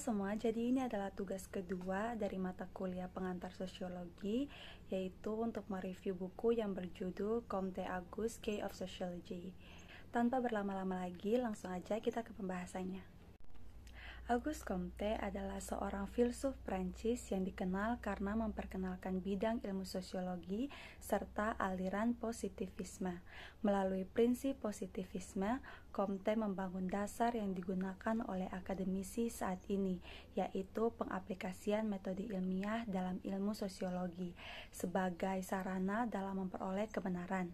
semua, jadi ini adalah tugas kedua dari mata kuliah pengantar sosiologi yaitu untuk mereview buku yang berjudul Comte Auguste K of Sociology. Tanpa berlama-lama lagi, langsung aja kita ke pembahasannya. Auguste Comte adalah seorang filsuf Prancis yang dikenal karena memperkenalkan bidang ilmu sosiologi serta aliran positivisme. Melalui prinsip positivisme, Comte membangun dasar yang digunakan oleh akademisi saat ini, yaitu pengaplikasian metode ilmiah dalam ilmu sosiologi sebagai sarana dalam memperoleh kebenaran.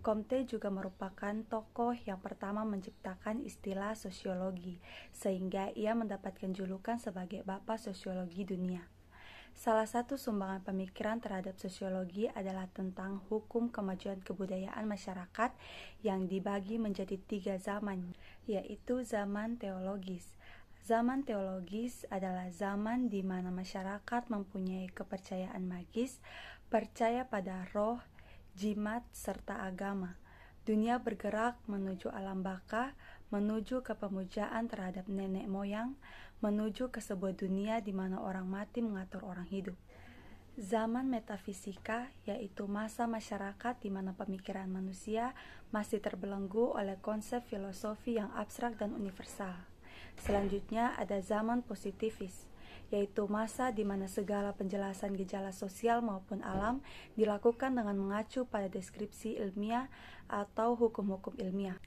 Comte juga merupakan tokoh yang pertama menciptakan istilah sosiologi, sehingga ia mendapatkan julukan sebagai bapak sosiologi dunia. Salah satu sumbangan pemikiran terhadap sosiologi adalah tentang hukum kemajuan kebudayaan masyarakat yang dibagi menjadi tiga zaman, yaitu zaman teologis. Zaman teologis adalah zaman di mana masyarakat mempunyai kepercayaan magis, percaya pada roh, jimat, serta agama. Dunia bergerak menuju alam baka, menuju ke pemujaan terhadap nenek moyang, menuju ke sebuah dunia di mana orang mati mengatur orang hidup. Zaman metafisika yaitu masa masyarakat di mana pemikiran manusia masih terbelenggu oleh konsep filosofi yang abstrak dan universal. Selanjutnya ada zaman positivis yaitu masa di mana segala penjelasan gejala sosial maupun alam dilakukan dengan mengacu pada deskripsi ilmiah atau hukum-hukum ilmiah.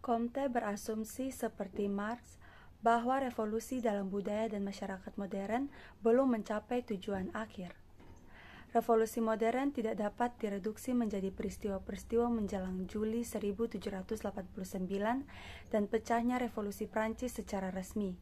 Comte berasumsi seperti Marx bahwa revolusi dalam budaya dan masyarakat modern belum mencapai tujuan akhir. Revolusi modern tidak dapat direduksi menjadi peristiwa-peristiwa menjelang Juli 1789 dan pecahnya revolusi Prancis secara resmi.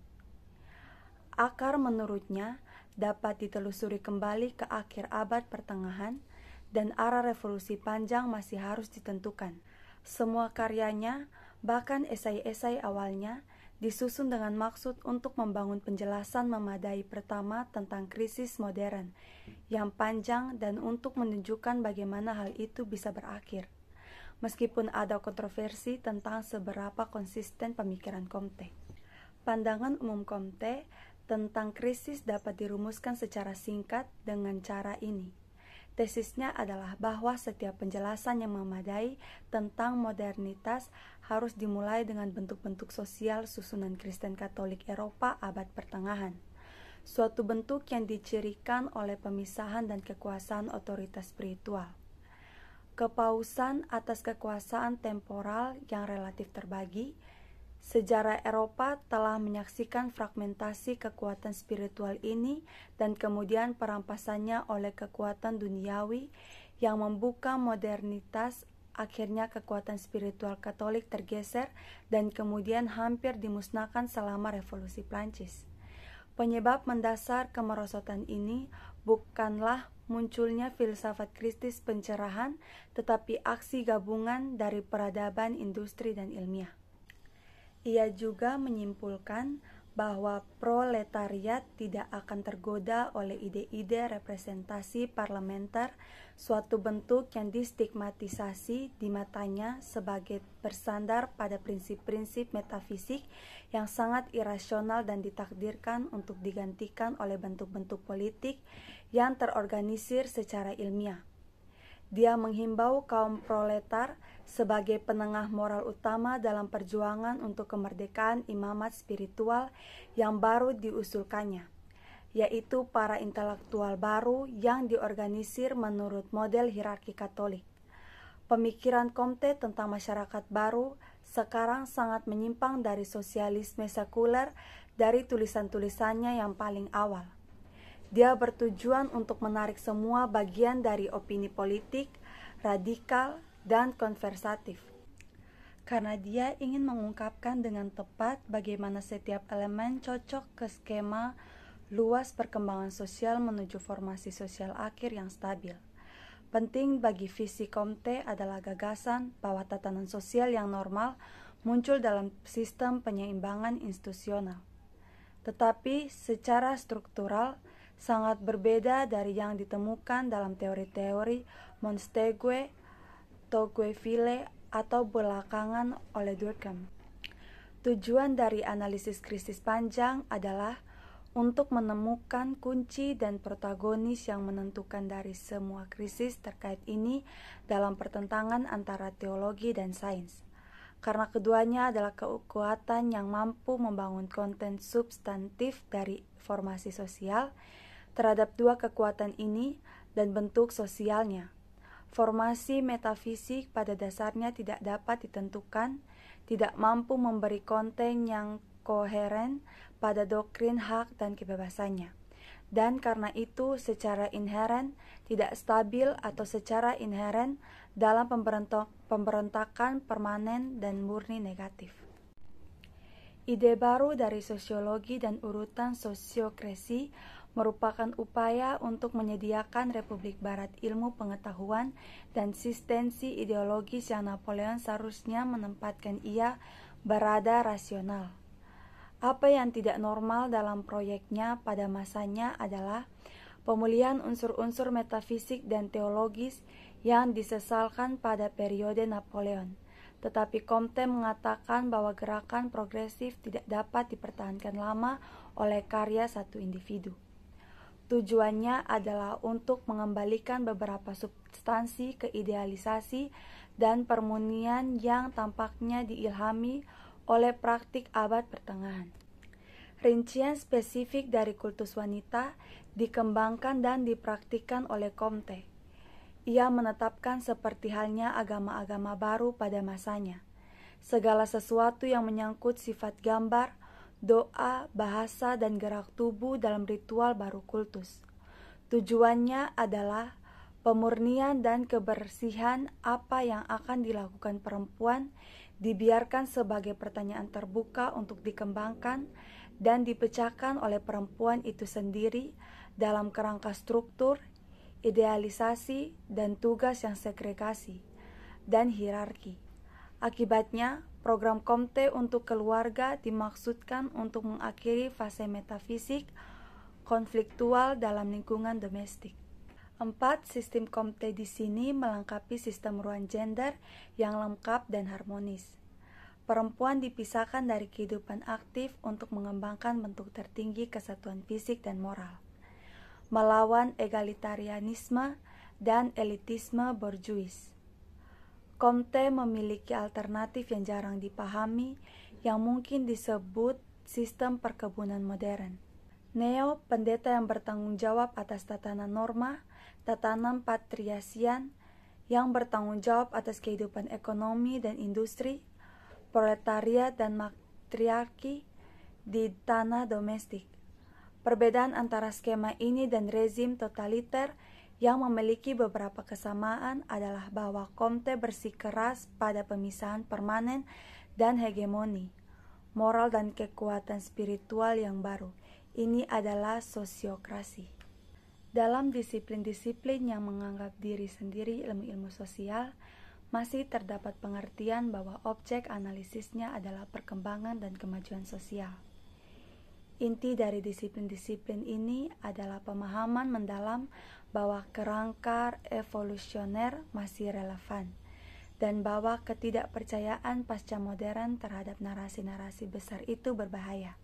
Akar menurutnya dapat ditelusuri kembali ke akhir abad pertengahan dan arah revolusi panjang masih harus ditentukan. Semua karyanya, bahkan esai-esai awalnya, disusun dengan maksud untuk membangun penjelasan memadai pertama tentang krisis modern yang panjang dan untuk menunjukkan bagaimana hal itu bisa berakhir. Meskipun ada kontroversi tentang seberapa konsisten pemikiran Komte, Pandangan umum Komte tentang krisis dapat dirumuskan secara singkat dengan cara ini. Tesisnya adalah bahwa setiap penjelasan yang memadai tentang modernitas harus dimulai dengan bentuk-bentuk sosial susunan Kristen Katolik Eropa abad pertengahan. Suatu bentuk yang dicirikan oleh pemisahan dan kekuasaan otoritas spiritual. Kepausan atas kekuasaan temporal yang relatif terbagi, Sejarah Eropa telah menyaksikan fragmentasi kekuatan spiritual ini dan kemudian perampasannya oleh kekuatan duniawi yang membuka modernitas akhirnya kekuatan spiritual Katolik tergeser dan kemudian hampir dimusnahkan selama Revolusi Prancis. Penyebab mendasar kemerosotan ini bukanlah munculnya filsafat Kristus pencerahan, tetapi aksi gabungan dari peradaban industri dan ilmiah. Ia juga menyimpulkan bahwa proletariat tidak akan tergoda oleh ide-ide representasi parlementer, suatu bentuk yang distigmatisasi di matanya sebagai bersandar pada prinsip-prinsip metafisik yang sangat irasional dan ditakdirkan untuk digantikan oleh bentuk-bentuk politik yang terorganisir secara ilmiah. Dia menghimbau kaum proletar sebagai penengah moral utama dalam perjuangan untuk kemerdekaan imamat spiritual yang baru diusulkannya, yaitu para intelektual baru yang diorganisir menurut model hierarki Katolik. Pemikiran Comte tentang masyarakat baru sekarang sangat menyimpang dari sosialisme sekuler dari tulisan-tulisannya yang paling awal. Dia bertujuan untuk menarik semua bagian dari opini politik, radikal, dan konversatif. Karena dia ingin mengungkapkan dengan tepat bagaimana setiap elemen cocok ke skema luas perkembangan sosial menuju formasi sosial akhir yang stabil. Penting bagi visi Komte adalah gagasan bahwa tatanan sosial yang normal muncul dalam sistem penyeimbangan institusional. Tetapi secara struktural, sangat berbeda dari yang ditemukan dalam teori-teori Montague, Tocqueville, atau belakangan oleh Durkheim. Tujuan dari analisis krisis panjang adalah untuk menemukan kunci dan protagonis yang menentukan dari semua krisis terkait ini dalam pertentangan antara teologi dan sains karena keduanya adalah kekuatan yang mampu membangun konten substantif dari formasi sosial terhadap dua kekuatan ini dan bentuk sosialnya. Formasi metafisik pada dasarnya tidak dapat ditentukan, tidak mampu memberi konten yang koheren pada doktrin hak dan kebebasannya. Dan karena itu secara inheren tidak stabil atau secara inheren dalam pemberontak pemberontakan permanen dan murni negatif. Ide baru dari sosiologi dan urutan sosiokresi merupakan upaya untuk menyediakan Republik Barat ilmu pengetahuan dan sistensi ideologis yang Napoleon seharusnya menempatkan ia berada rasional. Apa yang tidak normal dalam proyeknya pada masanya adalah pemulihan unsur-unsur metafisik dan teologis yang disesalkan pada periode Napoleon. Tetapi Comte mengatakan bahwa gerakan progresif tidak dapat dipertahankan lama oleh karya satu individu. Tujuannya adalah untuk mengembalikan beberapa substansi keidealisasi dan permunian yang tampaknya diilhami oleh praktik abad pertengahan. Rincian spesifik dari kultus wanita dikembangkan dan dipraktikkan oleh Comte ia menetapkan seperti halnya agama-agama baru pada masanya. Segala sesuatu yang menyangkut sifat gambar, doa, bahasa, dan gerak tubuh dalam ritual baru kultus. Tujuannya adalah pemurnian dan kebersihan apa yang akan dilakukan perempuan dibiarkan sebagai pertanyaan terbuka untuk dikembangkan dan dipecahkan oleh perempuan itu sendiri dalam kerangka struktur idealisasi, dan tugas yang segregasi dan hierarki. Akibatnya, program Komte untuk keluarga dimaksudkan untuk mengakhiri fase metafisik konfliktual dalam lingkungan domestik. Empat, sistem Komte di sini melengkapi sistem ruang gender yang lengkap dan harmonis. Perempuan dipisahkan dari kehidupan aktif untuk mengembangkan bentuk tertinggi kesatuan fisik dan moral melawan egalitarianisme dan elitisme borjuis. Comte memiliki alternatif yang jarang dipahami yang mungkin disebut sistem perkebunan modern. Neo, pendeta yang bertanggung jawab atas tatanan norma, tatanan patriasian, yang bertanggung jawab atas kehidupan ekonomi dan industri, proletariat dan matriarki di tanah domestik. Perbedaan antara skema ini dan rezim totaliter yang memiliki beberapa kesamaan adalah bahwa Comte bersikeras pada pemisahan permanen dan hegemoni, moral dan kekuatan spiritual yang baru. Ini adalah sosiokrasi. Dalam disiplin-disiplin yang menganggap diri sendiri ilmu-ilmu sosial, masih terdapat pengertian bahwa objek analisisnya adalah perkembangan dan kemajuan sosial. Inti dari disiplin-disiplin ini adalah pemahaman mendalam bahwa kerangka evolusioner masih relevan dan bahwa ketidakpercayaan pasca modern terhadap narasi-narasi besar itu berbahaya.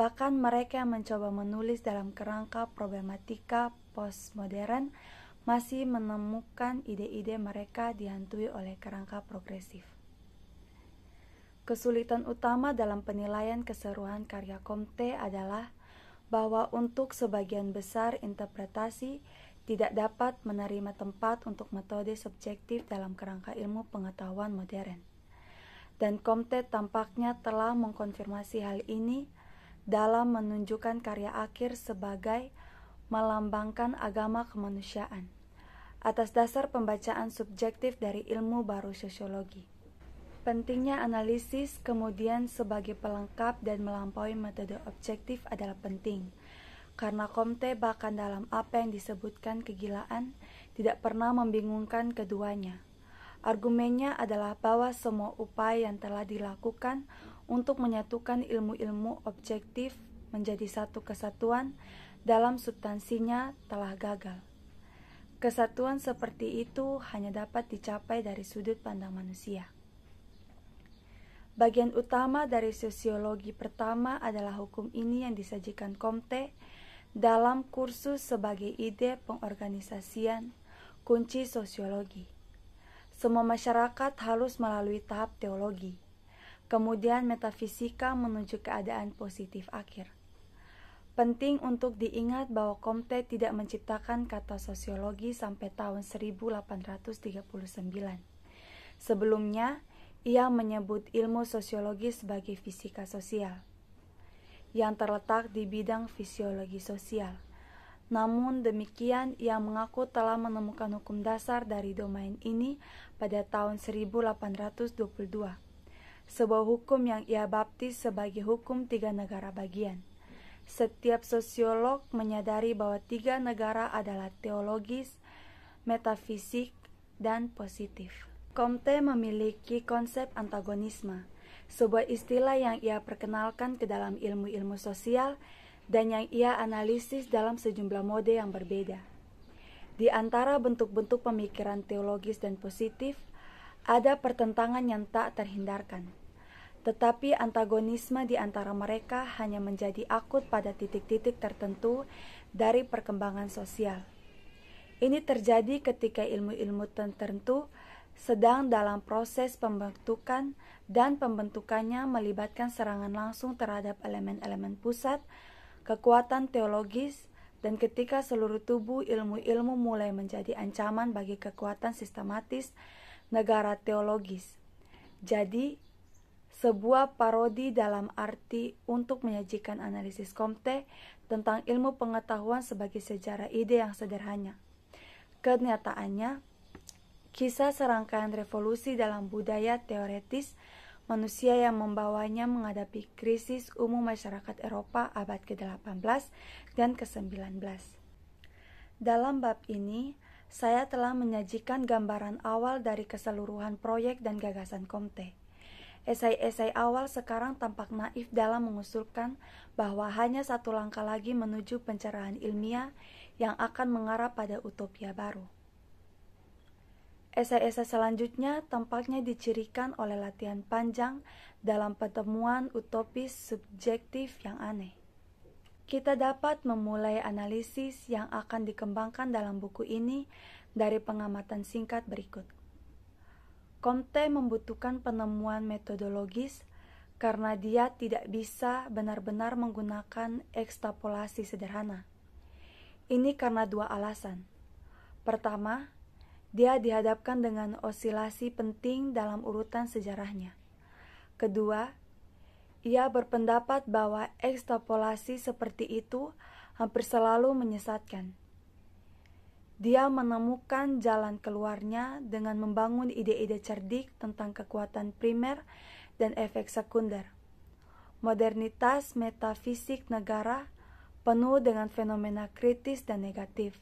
Bahkan mereka yang mencoba menulis dalam kerangka problematika postmodern masih menemukan ide-ide mereka dihantui oleh kerangka progresif. Kesulitan utama dalam penilaian keseruan karya Comte adalah bahwa untuk sebagian besar interpretasi tidak dapat menerima tempat untuk metode subjektif dalam kerangka ilmu pengetahuan modern. Dan Comte tampaknya telah mengkonfirmasi hal ini dalam menunjukkan karya akhir sebagai melambangkan agama kemanusiaan atas dasar pembacaan subjektif dari ilmu baru sosiologi. Pentingnya analisis kemudian sebagai pelengkap dan melampaui metode objektif adalah penting. Karena Comte bahkan dalam apa yang disebutkan kegilaan tidak pernah membingungkan keduanya. Argumennya adalah bahwa semua upaya yang telah dilakukan untuk menyatukan ilmu-ilmu objektif menjadi satu kesatuan dalam substansinya telah gagal. Kesatuan seperti itu hanya dapat dicapai dari sudut pandang manusia. Bagian utama dari sosiologi pertama adalah hukum ini yang disajikan Komte dalam kursus sebagai ide pengorganisasian kunci sosiologi. Semua masyarakat harus melalui tahap teologi, kemudian metafisika menuju keadaan positif akhir. Penting untuk diingat bahwa Comte tidak menciptakan kata sosiologi sampai tahun 1839. Sebelumnya, ia menyebut ilmu sosiologi sebagai fisika sosial yang terletak di bidang fisiologi sosial. Namun demikian, ia mengaku telah menemukan hukum dasar dari domain ini pada tahun 1822. Sebuah hukum yang ia baptis sebagai hukum tiga negara bagian. Setiap sosiolog menyadari bahwa tiga negara adalah teologis, metafisik, dan positif. Comte memiliki konsep antagonisme, sebuah istilah yang ia perkenalkan ke dalam ilmu-ilmu sosial dan yang ia analisis dalam sejumlah mode yang berbeda. Di antara bentuk-bentuk pemikiran teologis dan positif, ada pertentangan yang tak terhindarkan. Tetapi antagonisme di antara mereka hanya menjadi akut pada titik-titik tertentu dari perkembangan sosial. Ini terjadi ketika ilmu-ilmu tertentu sedang dalam proses pembentukan dan pembentukannya melibatkan serangan langsung terhadap elemen-elemen pusat, kekuatan teologis, dan ketika seluruh tubuh ilmu-ilmu mulai menjadi ancaman bagi kekuatan sistematis negara teologis. Jadi, sebuah parodi dalam arti untuk menyajikan analisis Comte tentang ilmu pengetahuan sebagai sejarah ide yang sederhana. Kenyataannya, Kisah serangkaian revolusi dalam budaya teoretis manusia yang membawanya menghadapi krisis umum masyarakat Eropa abad ke-18 dan ke-19. Dalam bab ini, saya telah menyajikan gambaran awal dari keseluruhan proyek dan gagasan Comte. Esai-esai awal sekarang tampak naif dalam mengusulkan bahwa hanya satu langkah lagi menuju pencerahan ilmiah yang akan mengarah pada utopia baru. Esai-esai selanjutnya tampaknya dicirikan oleh latihan panjang dalam pertemuan utopis subjektif yang aneh. Kita dapat memulai analisis yang akan dikembangkan dalam buku ini dari pengamatan singkat berikut. Comte membutuhkan penemuan metodologis karena dia tidak bisa benar-benar menggunakan ekstrapolasi sederhana. Ini karena dua alasan. Pertama, dia dihadapkan dengan osilasi penting dalam urutan sejarahnya. Kedua, ia berpendapat bahwa ekstrapolasi seperti itu hampir selalu menyesatkan. Dia menemukan jalan keluarnya dengan membangun ide-ide cerdik tentang kekuatan primer dan efek sekunder. Modernitas metafisik negara penuh dengan fenomena kritis dan negatif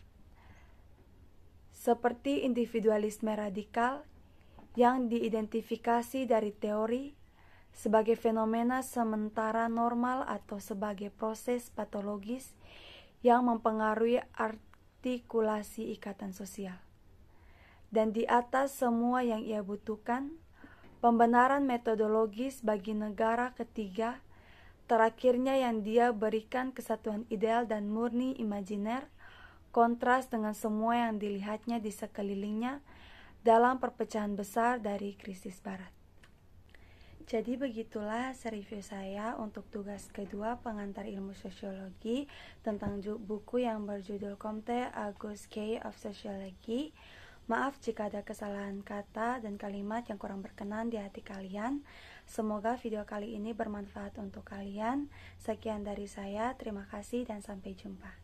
seperti individualisme radikal yang diidentifikasi dari teori sebagai fenomena sementara normal atau sebagai proses patologis yang mempengaruhi artikulasi ikatan sosial. Dan di atas semua yang ia butuhkan, pembenaran metodologis bagi negara ketiga terakhirnya yang dia berikan kesatuan ideal dan murni imajiner kontras dengan semua yang dilihatnya di sekelilingnya dalam perpecahan besar dari krisis barat. Jadi begitulah review saya untuk tugas kedua pengantar ilmu sosiologi tentang buku yang berjudul Comte Agus K. of Sociology. Maaf jika ada kesalahan kata dan kalimat yang kurang berkenan di hati kalian. Semoga video kali ini bermanfaat untuk kalian. Sekian dari saya, terima kasih dan sampai jumpa.